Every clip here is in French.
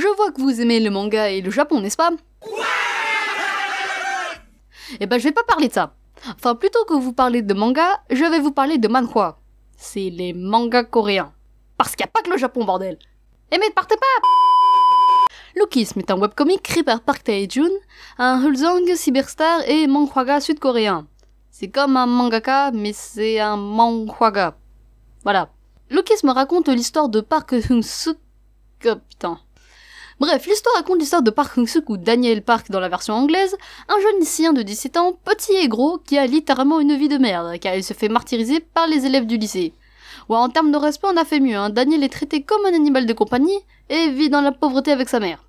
Je vois que vous aimez le manga et le Japon, n'est-ce pas ouais Eh ben, je vais pas parler de ça. Enfin, plutôt que vous parlez de manga, je vais vous parler de manhwa. C'est les mangas coréens. Parce qu'il n'y a pas que le Japon, bordel Eh mais partez pas Lokisme est un webcomic créé par Park Tae-jun, un hulzong cyberstar et manhwaga sud-coréen. C'est comme un mangaka, mais c'est un manhwaga. Voilà. me raconte l'histoire de Park Hunsuk, oh, putain. Bref, l'histoire raconte l'histoire de Park hung Daniel Park dans la version anglaise, un jeune lycéen de 17 ans, petit et gros, qui a littéralement une vie de merde, car il se fait martyriser par les élèves du lycée. Ouais, en termes de respect, on a fait mieux, hein. Daniel est traité comme un animal de compagnie et vit dans la pauvreté avec sa mère.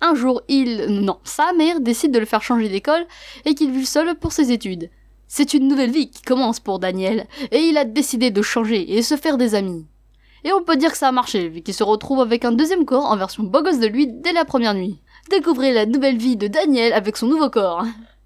Un jour, il... non, sa mère décide de le faire changer d'école et qu'il vit seul pour ses études. C'est une nouvelle vie qui commence pour Daniel, et il a décidé de changer et se faire des amis. Et on peut dire que ça a marché, vu qu'il se retrouve avec un deuxième corps en version beau de lui dès la première nuit. Découvrez la nouvelle vie de Daniel avec son nouveau corps.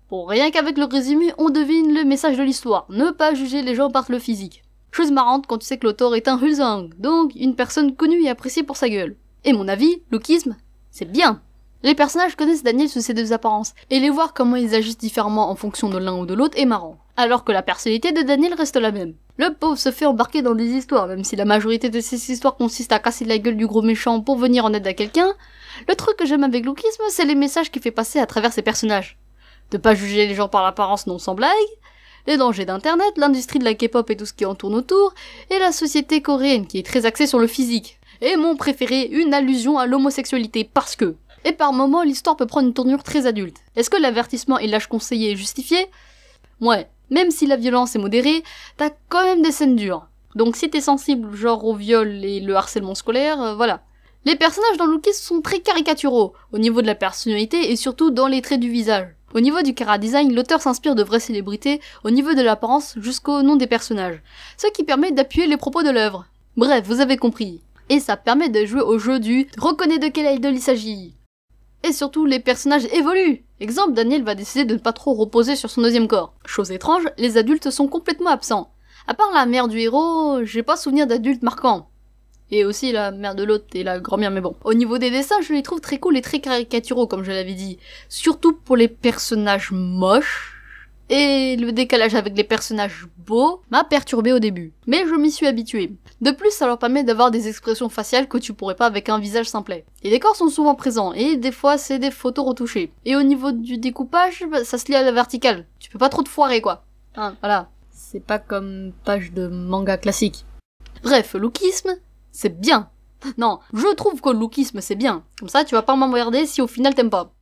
Pour rien qu'avec le résumé, on devine le message de l'histoire. Ne pas juger les gens par le physique. Chose marrante quand tu sais que l'auteur est un Hulzang, donc une personne connue et appréciée pour sa gueule. Et mon avis, lookisme, c'est bien. Les personnages connaissent Daniel sous ses deux apparences, et les voir comment ils agissent différemment en fonction de l'un ou de l'autre est marrant alors que la personnalité de Daniel reste la même. Le pauvre se fait embarquer dans des histoires, même si la majorité de ces histoires consiste à casser la gueule du gros méchant pour venir en aide à quelqu'un. Le truc que j'aime avec Lookisme, c'est les messages qu'il fait passer à travers ses personnages. De pas juger les gens par l'apparence non sans blague, les dangers d'internet, l'industrie de la K-pop et tout ce qui en tourne autour, et la société coréenne qui est très axée sur le physique. Et mon préféré, une allusion à l'homosexualité parce que. Et par moments, l'histoire peut prendre une tournure très adulte. Est-ce que l'avertissement et l'âge conseillé est justifié Ouais, même si la violence est modérée, t'as quand même des scènes dures. Donc si t'es sensible genre au viol et le harcèlement scolaire, euh, voilà. Les personnages dans Lookies sont très caricaturaux, au niveau de la personnalité et surtout dans les traits du visage. Au niveau du chara-design, l'auteur s'inspire de vraies célébrités, au niveau de l'apparence jusqu'au nom des personnages, ce qui permet d'appuyer les propos de l'œuvre. Bref, vous avez compris. Et ça permet de jouer au jeu du « reconnais de quel idole il s'agit ». Et surtout, les personnages évoluent Exemple, Daniel va décider de ne pas trop reposer sur son deuxième corps. Chose étrange, les adultes sont complètement absents. À part la mère du héros, j'ai pas souvenir d'adultes marquants. Et aussi la mère de l'hôte et la grand-mère, mais bon. Au niveau des dessins, je les trouve très cool et très caricaturaux, comme je l'avais dit. Surtout pour les personnages moches, et le décalage avec les personnages beaux m'a perturbé au début. Mais je m'y suis habitué. De plus, ça leur permet d'avoir des expressions faciales que tu pourrais pas avec un visage simplet. Les décors sont souvent présents et des fois c'est des photos retouchées. Et au niveau du découpage, bah, ça se lit à la verticale. Tu peux pas trop te foirer quoi. Hein, voilà. C'est pas comme page de manga classique. Bref, lookisme, c'est bien. Non, je trouve que le lookisme c'est bien. Comme ça, tu vas pas m'emmerder si au final t'aimes pas.